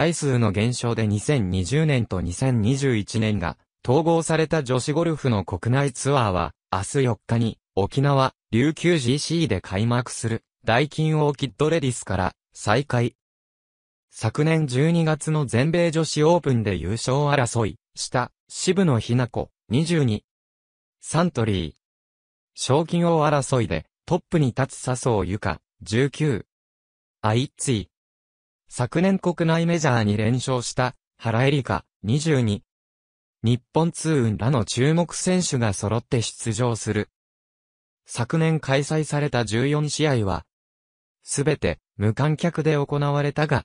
回数の減少で2020年と2021年が統合された女子ゴルフの国内ツアーは明日4日に沖縄、琉球 GC で開幕する大金王キッドレディスから再開。昨年12月の全米女子オープンで優勝争いした渋野日な子22サントリー賞金王争いでトップに立つ笹生ゆか19アイッツィ昨年国内メジャーに連勝した、原エリカ、22。日本通運らの注目選手が揃って出場する。昨年開催された14試合は、すべて無観客で行われたが、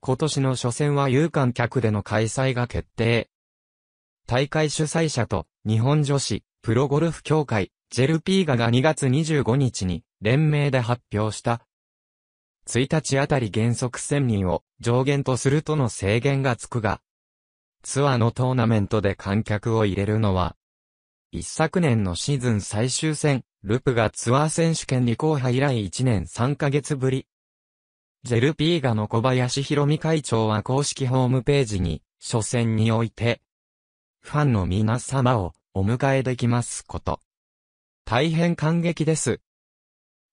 今年の初戦は有観客での開催が決定。大会主催者と日本女子プロゴルフ協会ジェルピーガが2月25日に連名で発表した1日あたり原則1000人を上限とするとの制限がつくが、ツアーのトーナメントで観客を入れるのは、一昨年のシーズン最終戦、ルプがツアー選手権に後輩以来1年3ヶ月ぶり。ジェルピーガの小林博美会長は公式ホームページに、初戦において、ファンの皆様をお迎えできますこと。大変感激です。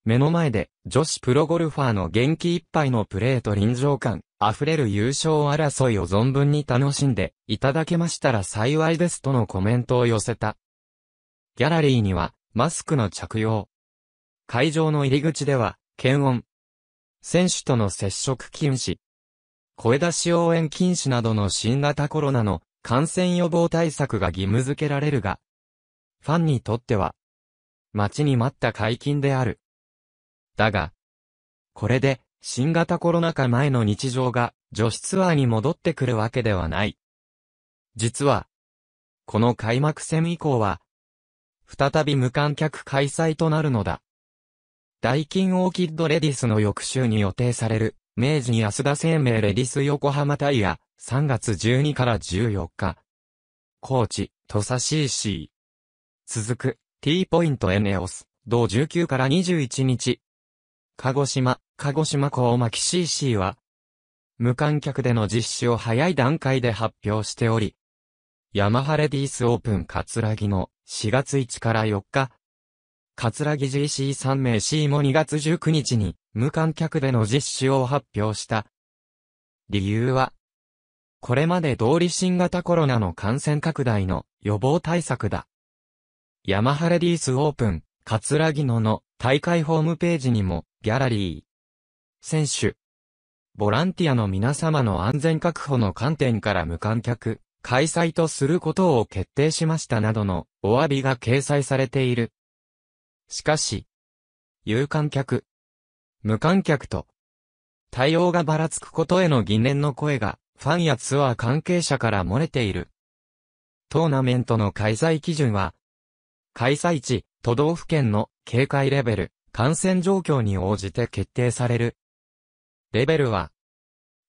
目の前で女子プロゴルファーの元気いっぱいのプレーと臨場感、溢れる優勝争いを存分に楽しんでいただけましたら幸いですとのコメントを寄せた。ギャラリーにはマスクの着用。会場の入り口では検温。選手との接触禁止。声出し応援禁止などの新型コロナの感染予防対策が義務付けられるが、ファンにとっては、待ちに待った解禁である。だが、これで、新型コロナ禍前の日常が、女子ツアーに戻ってくるわけではない。実は、この開幕戦以降は、再び無観客開催となるのだ。大金オーキッドレディスの翌週に予定される、明治安田生命レディス横浜タイヤ、3月12から14日。高知、土佐 CC。続く、T ポイントエネオス、同19から21日、鹿児島、鹿児島港巻 CC は、無観客での実施を早い段階で発表しており、ヤマハレディースオープンカツラギの4月1から4日、カツラギ GC3 名 C も2月19日に無観客での実施を発表した。理由は、これまで通り新型コロナの感染拡大の予防対策だ。ヤマハレディースオープン、カツラギノの大会ホームページにもギャラリー。選手。ボランティアの皆様の安全確保の観点から無観客、開催とすることを決定しましたなどのお詫びが掲載されている。しかし、有観客、無観客と、対応がばらつくことへの疑念の声が、ファンやツアー関係者から漏れている。トーナメントの開催基準は、開催地、都道府県の警戒レベル、感染状況に応じて決定される。レベルは、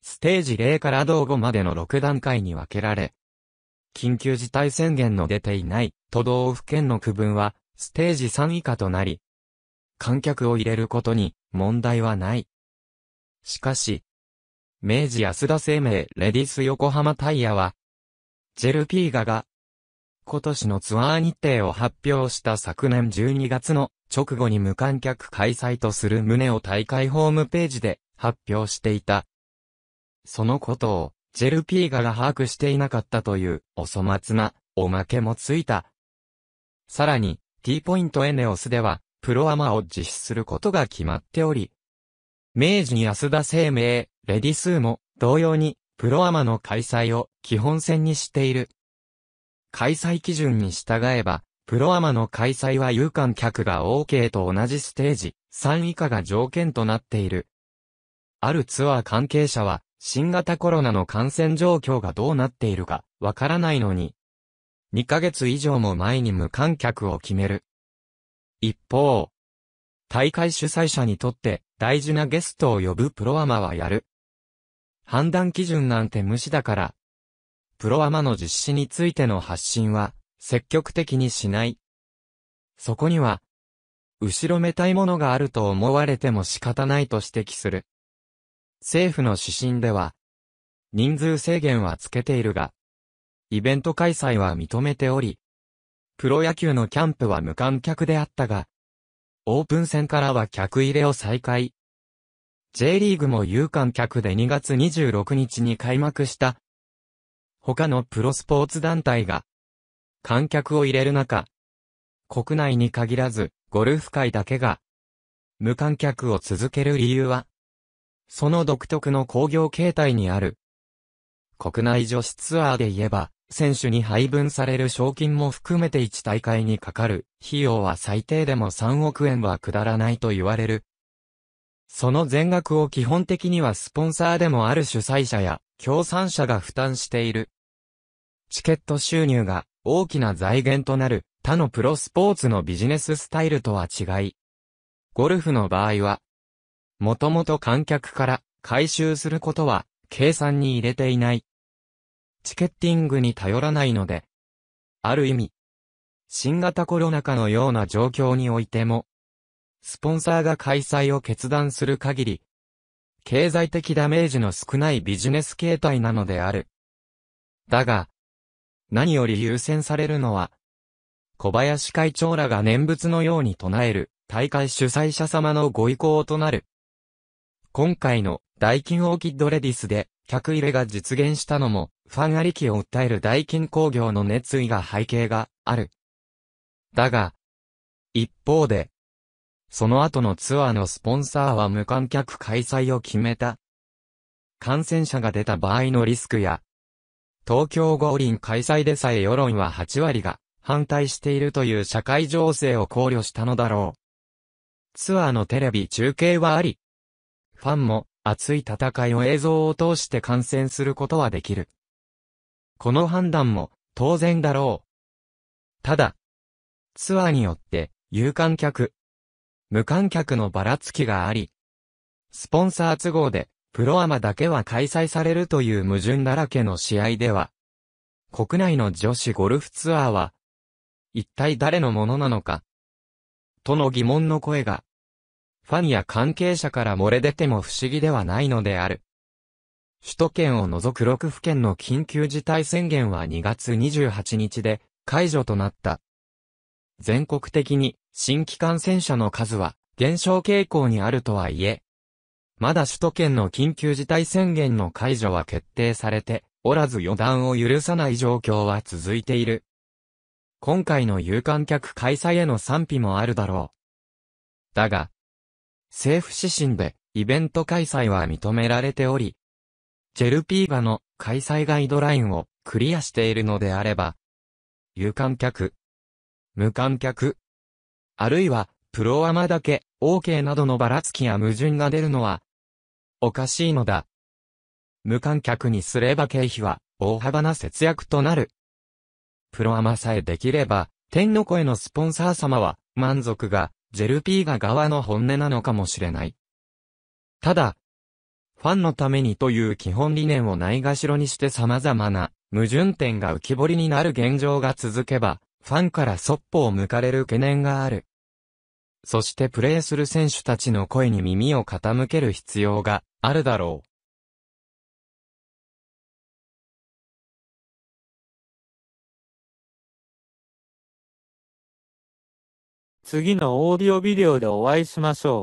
ステージ0から同5までの6段階に分けられ、緊急事態宣言の出ていない都道府県の区分は、ステージ3以下となり、観客を入れることに問題はない。しかし、明治安田生命レディス横浜タイヤは、ジェルピーガが、今年のツアー日程を発表した昨年12月の直後に無観客開催とする旨を大会ホームページで発表していた。そのことを、ジェルピーガが把握していなかったという、お粗末な、おまけもついた。さらに、T ポイントエネオスでは、プロアマを実施することが決まっており、明治安田生命、レディスーも、同様に、プロアマの開催を基本線にしている。開催基準に従えば、プロアマの開催は有観客が OK と同じステージ3以下が条件となっている。あるツアー関係者は、新型コロナの感染状況がどうなっているか、わからないのに、2ヶ月以上も前に無観客を決める。一方、大会主催者にとって大事なゲストを呼ぶプロアマはやる。判断基準なんて無視だから。プロアマの実施についての発信は、積極的にしない。そこには、後ろめたいものがあると思われても仕方ないと指摘する。政府の指針では、人数制限はつけているが、イベント開催は認めており、プロ野球のキャンプは無観客であったが、オープン戦からは客入れを再開。J リーグも有観客で2月26日に開幕した。他のプロスポーツ団体が、観客を入れる中、国内に限らず、ゴルフ界だけが、無観客を続ける理由は、その独特の工業形態にある。国内女子ツアーで言えば、選手に配分される賞金も含めて1大会にかかる費用は最低でも3億円は下らないと言われる。その全額を基本的にはスポンサーでもある主催者や協賛者が負担している。チケット収入が大きな財源となる他のプロスポーツのビジネススタイルとは違い、ゴルフの場合は、もともと観客から回収することは計算に入れていない。チケッティングに頼らないので、ある意味、新型コロナ禍のような状況においても、スポンサーが開催を決断する限り、経済的ダメージの少ないビジネス形態なのである。だが、何より優先されるのは、小林会長らが念仏のように唱える、大会主催者様のご意向となる。今回の大金オーキッドレディスで客入れが実現したのも、ファンありきを訴える大金工業の熱意が背景がある。だが、一方で、その後のツアーのスポンサーは無観客開催を決めた。感染者が出た場合のリスクや、東京五輪開催でさえ世論は8割が反対しているという社会情勢を考慮したのだろう。ツアーのテレビ中継はあり、ファンも熱い戦いを映像を通して観戦することはできる。この判断も当然だろう。ただ、ツアーによって有観客、無観客のばらつきがあり、スポンサー都合でプロアマだけは開催されるという矛盾だらけの試合では、国内の女子ゴルフツアーは、一体誰のものなのか、との疑問の声が、ファンや関係者から漏れ出ても不思議ではないのである。首都圏を除く6府県の緊急事態宣言は2月28日で解除となった。全国的に新規感染者の数は減少傾向にあるとはいえ、まだ首都圏の緊急事態宣言の解除は決定されておらず予断を許さない状況は続いている。今回の有観客開催への賛否もあるだろう。だが、政府指針でイベント開催は認められており、ジェルピーガの開催ガイドラインをクリアしているのであれば、有観客、無観客、あるいはプロアマだけ OK などのばらつきや矛盾が出るのはおかしいのだ。無観客にすれば経費は大幅な節約となる。プロアマさえできれば、天の声のスポンサー様は満足が、ジェルピーガ側の本音なのかもしれない。ただ、ファンのためにという基本理念をないがしろにして様々な矛盾点が浮き彫りになる現状が続けば、ファンからそっぽを向かれる懸念がある。そしてプレーする選手たちの声に耳を傾ける必要があるだろう。次のオーディオビデオでお会いしましょう。